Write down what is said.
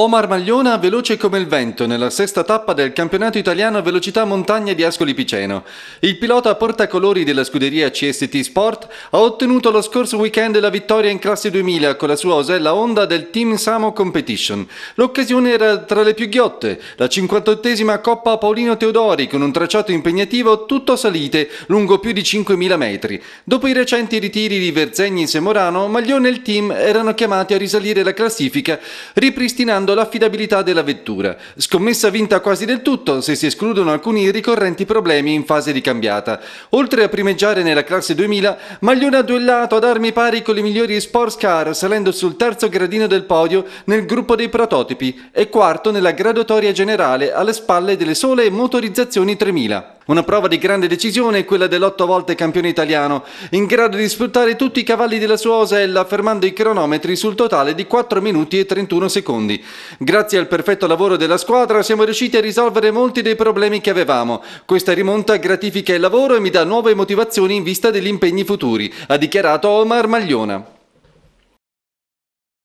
Omar Magliona veloce come il vento nella sesta tappa del campionato italiano velocità montagna di Ascoli Piceno. Il pilota portacolori della scuderia CST Sport ha ottenuto lo scorso weekend la vittoria in classe 2000 con la sua osella Honda del Team Samo Competition. L'occasione era tra le più ghiotte, la 58esima Coppa Paolino Teodori con un tracciato impegnativo tutto salite lungo più di 5.000 metri. Dopo i recenti ritiri di Verzegni e Semorano, Maglione e il team erano chiamati a risalire la classifica ripristinando valutando l'affidabilità della vettura. Scommessa vinta quasi del tutto se si escludono alcuni ricorrenti problemi in fase di cambiata. Oltre a primeggiare nella classe 2000, Maglione ha duellato ad armi pari con le migliori sports car salendo sul terzo gradino del podio nel gruppo dei prototipi e quarto nella graduatoria generale alle spalle delle sole motorizzazioni 3000. Una prova di grande decisione è quella dell'otto volte campione italiano, in grado di sfruttare tutti i cavalli della sua osella fermando i cronometri sul totale di 4 minuti e 31 secondi. Grazie al perfetto lavoro della squadra siamo riusciti a risolvere molti dei problemi che avevamo. Questa rimonta gratifica il lavoro e mi dà nuove motivazioni in vista degli impegni futuri, ha dichiarato Omar Magliona.